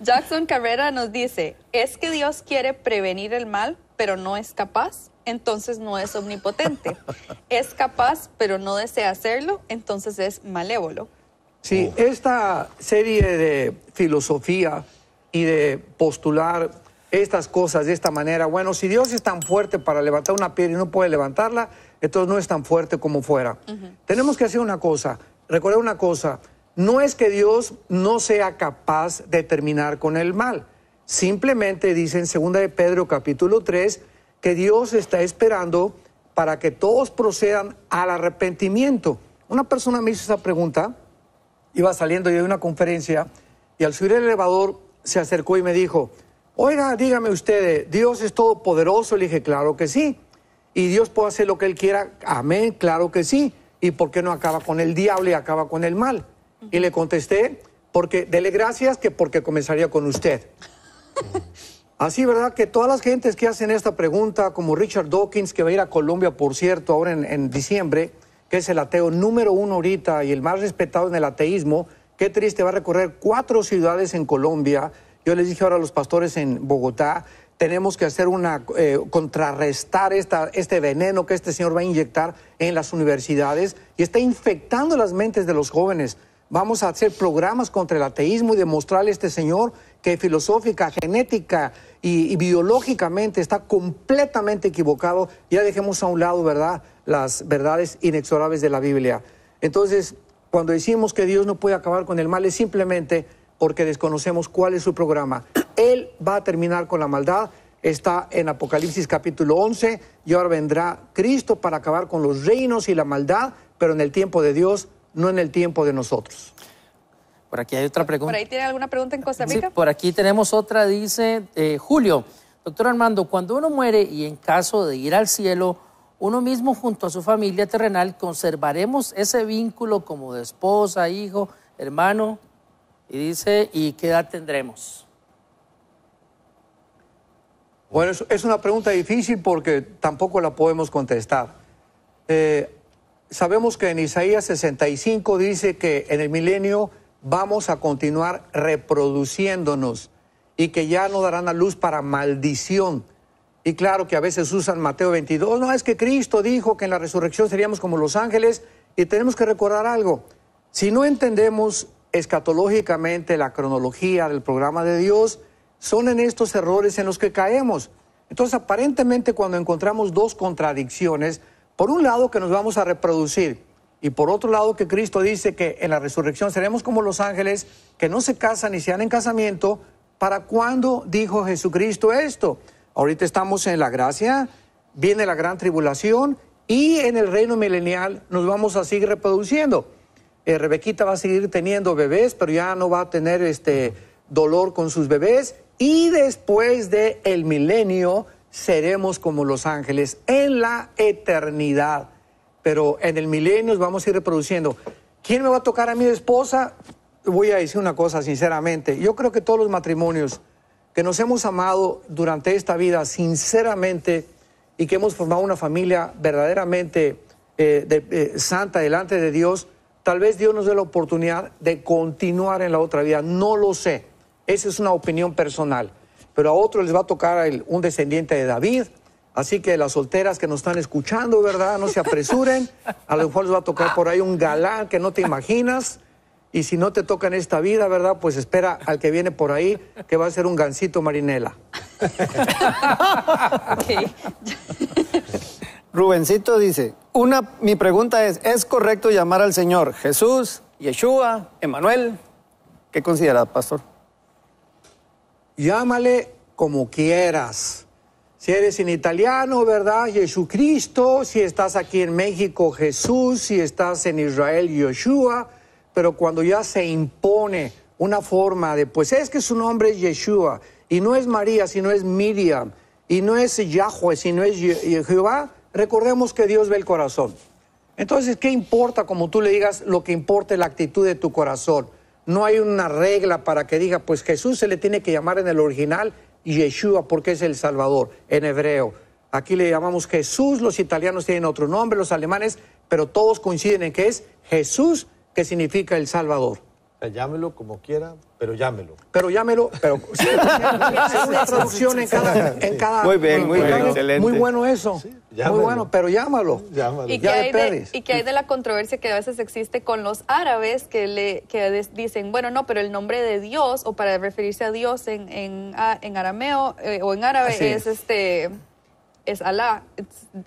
Jackson Carrera nos dice, ¿es que Dios quiere prevenir el mal, pero no es capaz? Entonces no es omnipotente. Es capaz, pero no desea hacerlo, entonces es malévolo. Sí, esta serie de filosofía y de postular estas cosas de esta manera, bueno, si Dios es tan fuerte para levantar una piedra y no puede levantarla, entonces no es tan fuerte como fuera. Tenemos que hacer una cosa, recordar una cosa, no es que Dios no sea capaz de terminar con el mal. Simplemente dice en 2 de Pedro capítulo 3 que Dios está esperando para que todos procedan al arrepentimiento. Una persona me hizo esa pregunta, iba saliendo yo de una conferencia y al subir el elevador se acercó y me dijo, oiga, dígame usted, ¿Dios es todopoderoso? Le dije, claro que sí. ¿Y Dios puede hacer lo que Él quiera? Amén, claro que sí. ¿Y por qué no acaba con el diablo y acaba con el mal? Y le contesté, porque dele gracias que porque comenzaría con usted. Así, ¿verdad? Que todas las gentes que hacen esta pregunta, como Richard Dawkins, que va a ir a Colombia, por cierto, ahora en, diciembre, que es el ateo número uno ahorita y el más respetado en el ateísmo, qué triste, va a recorrer cuatro ciudades en Colombia. Yo les dije ahora a los pastores en Bogotá, tenemos que hacer una, eh, contrarrestar esta, este veneno que este señor va a inyectar en las universidades y está infectando las mentes de los jóvenes. Vamos a hacer programas contra el ateísmo y demostrarle a este señor que filosófica, genética y, biológicamente está completamente equivocado. Ya dejemos a un lado, ¿verdad?, las verdades inexorables de la Biblia. Entonces, cuando decimos que Dios no puede acabar con el mal, es simplemente porque desconocemos cuál es su programa. Él va a terminar con la maldad, está en Apocalipsis capítulo 11, y ahora vendrá Cristo para acabar con los reinos y la maldad, pero en el tiempo de Dios no en el tiempo de nosotros. Por aquí hay otra pregunta. ¿Por ahí tiene alguna pregunta en Costa Rica? por aquí tenemos otra, dice eh, Julio. Doctor Armando, cuando uno muere y en caso de ir al cielo, uno mismo junto a su familia terrenal, conservaremos ese vínculo como de esposa, hijo, hermano, y dice, ¿y qué edad tendremos? Bueno, es, una pregunta difícil porque tampoco la podemos contestar. Eh, sabemos que en Isaías 65 dice que en el milenio vamos a continuar reproduciéndonos y que ya no darán a luz para maldición. Y claro que a veces usan Mateo 22, no es que Cristo dijo que en la resurrección seríamos como los ángeles y tenemos que recordar algo. Si no entendemos escatológicamente la cronología del programa de Dios, son en estos errores en los que caemos. Entonces, aparentemente cuando encontramos dos contradicciones, por un lado que nos vamos a reproducir y por otro lado que Cristo dice que en la resurrección seremos como los ángeles que no se casan ni se dan en casamiento, ¿para cuándo dijo Jesucristo esto? Ahorita estamos en la gracia, viene la gran tribulación y en el reino milenial nos vamos a seguir reproduciendo. Eh, Rebequita va a seguir teniendo bebés, pero ya no va a tener este dolor con sus bebés y después de el milenio seremos como los ángeles en la eternidad. Pero en el milenio vamos a ir reproduciendo. ¿Quién me va a tocar a mi esposa? Voy a decir una cosa sinceramente. Yo creo que todos los matrimonios que nos hemos amado durante esta vida sinceramente y que hemos formado una familia verdaderamente eh, eh, santa delante de Dios, tal vez Dios nos dé la oportunidad de continuar en la otra vida. No lo sé. Esa es una opinión personal pero a otro les va a tocar un descendiente de David. Así que las solteras que nos están escuchando, ¿verdad? No se apresuren. A lo mejor les va a tocar por ahí un galán que no te imaginas. Y si no te toca en esta vida, ¿verdad? Pues espera al que viene por ahí, que va a ser un gancito marinela. Rubencito dice, una, mi pregunta es, ¿es correcto llamar al Señor Jesús, Yeshua, Emanuel? ¿Qué considera, pastor? llámale como quieras. Si eres en italiano, ¿verdad? Jesucristo. Si estás aquí en México, Jesús. Si estás en Israel, Yeshua. Pero cuando ya se impone una forma de, pues es que su nombre es Yeshua. Y no es María, sino es Miriam. Y no es Yahweh, sino es Jehová. Recordemos que Dios ve el corazón. Entonces, ¿qué importa como tú le digas? Lo que importa es la actitud de tu corazón. No hay una regla para que diga, pues Jesús se le tiene que llamar en el original Yeshua porque es el Salvador, en hebreo. Aquí le llamamos Jesús, los italianos tienen otro nombre, los alemanes, pero todos coinciden en que es Jesús, que significa el Salvador. Eh, llámelo como quiera, pero llámelo. Pero llámelo, pero sí, una traducción en cada, en Muy bien, muy bien, excelente. Muy bueno eso. muy bueno, pero llámalo. Llámalo. ¿Y, que hay de, la controversia que a veces existe con los árabes que le que dicen, bueno, no, pero el nombre de Dios o para referirse a Dios en, en, en arameo eh, o en árabe es este es Alá.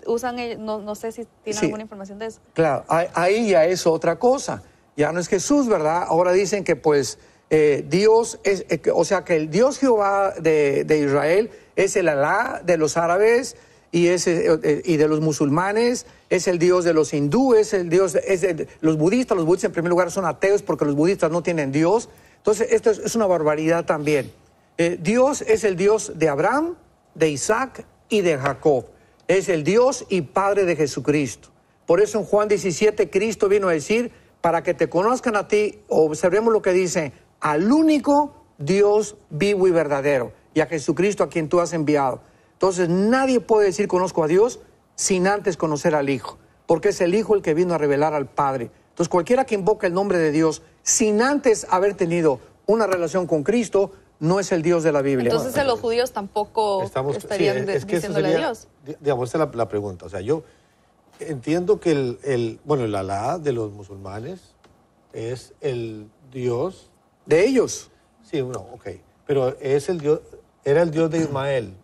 Usan, no, no sé si tienen alguna información de eso. Claro, ahí ya es otra cosa ya no es Jesús, ¿verdad? Ahora dicen que pues eh, Dios es, eh, o sea, que el Dios Jehová de, Israel es el Alá de los árabes y, es, eh, y de los musulmanes, es el Dios de los hindúes, el Dios, es los budistas, los budistas en primer lugar son ateos porque los budistas no tienen Dios. Entonces, esto es, es una barbaridad también. Dios es el Dios de Abraham, de Isaac y de Jacob. Es el Dios y Padre de Jesucristo. Por eso en Juan 17 Cristo vino a decir, para que te conozcan a ti, observemos lo que dice, al único Dios vivo y verdadero, y a Jesucristo a quien tú has enviado. Entonces nadie puede decir conozco a Dios sin antes conocer al Hijo, porque es el Hijo el que vino a revelar al Padre. Entonces cualquiera que invoca el nombre de Dios sin antes haber tenido una relación con Cristo, no es el Dios de la Biblia. Entonces los judíos tampoco estarían Dios. Digamos, esa es la pregunta. O sea, yo, entiendo que el, bueno, el Alá de los musulmanes es el Dios. ¿De ellos? Sí, no, ok. Pero es el Dios, era el Dios de Ismael,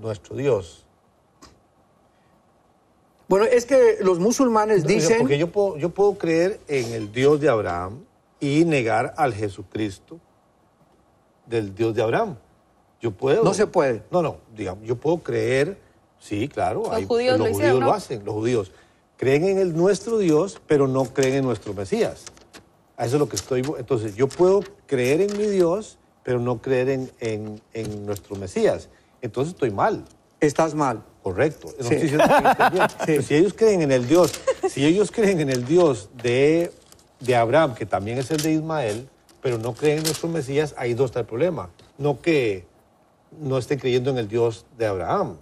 nuestro Dios. Bueno, es que los musulmanes dicen. Porque yo puedo, yo puedo creer en el Dios de Abraham y negar al Jesucristo del Dios de Abraham. Yo puedo. No se puede. No, no, digamos, yo puedo creer Sí, claro. Los eh, judíos, lo, hacen, los judíos. Creen en el nuestro Dios, pero no creen en nuestro Mesías. A eso es lo que estoy. Entonces, yo puedo creer en mi Dios, pero no creer en, nuestro Mesías. Entonces estoy mal. Estás mal. Correcto. Si ellos creen en el Dios, si ellos creen en el Dios de, Abraham, que también es el de Ismael, pero no creen en nuestro Mesías, ahí donde está el problema. No que no estén creyendo en el Dios de Abraham.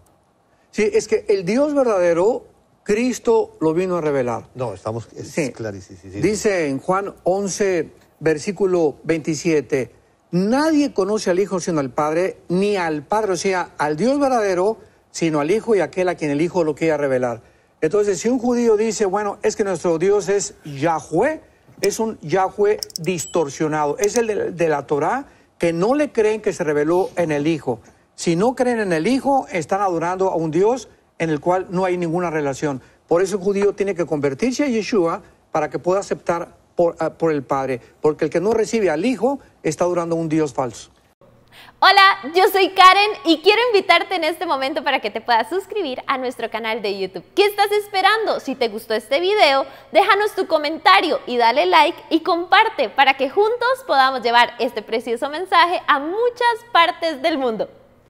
Sí, es que el Dios verdadero, Cristo lo vino a revelar. No, estamos clarísimos. Dice en Juan 11, versículo 27, nadie conoce al Hijo sino al Padre, ni al Padre, o sea, al Dios verdadero, sino al Hijo y aquel a quien el Hijo lo quiera revelar. Entonces, si un judío dice, bueno, es que nuestro Dios es Yahweh, es un Yahweh distorsionado, es el de, de la Torá que no le creen que se reveló en el Hijo. Si no creen en el Hijo, están adorando a un Dios en el cual no hay ninguna relación. Por eso el judío tiene que convertirse a Yeshua para que pueda aceptar por, ah, por el Padre, porque el que no recibe al Hijo está adorando a un Dios falso. Hola, yo soy Karen y quiero invitarte en este momento para que te puedas suscribir a nuestro canal de YouTube. ¿Qué estás esperando? Si te gustó este video, déjanos tu comentario y dale like y comparte para que juntos podamos llevar este precioso mensaje a muchas partes del mundo.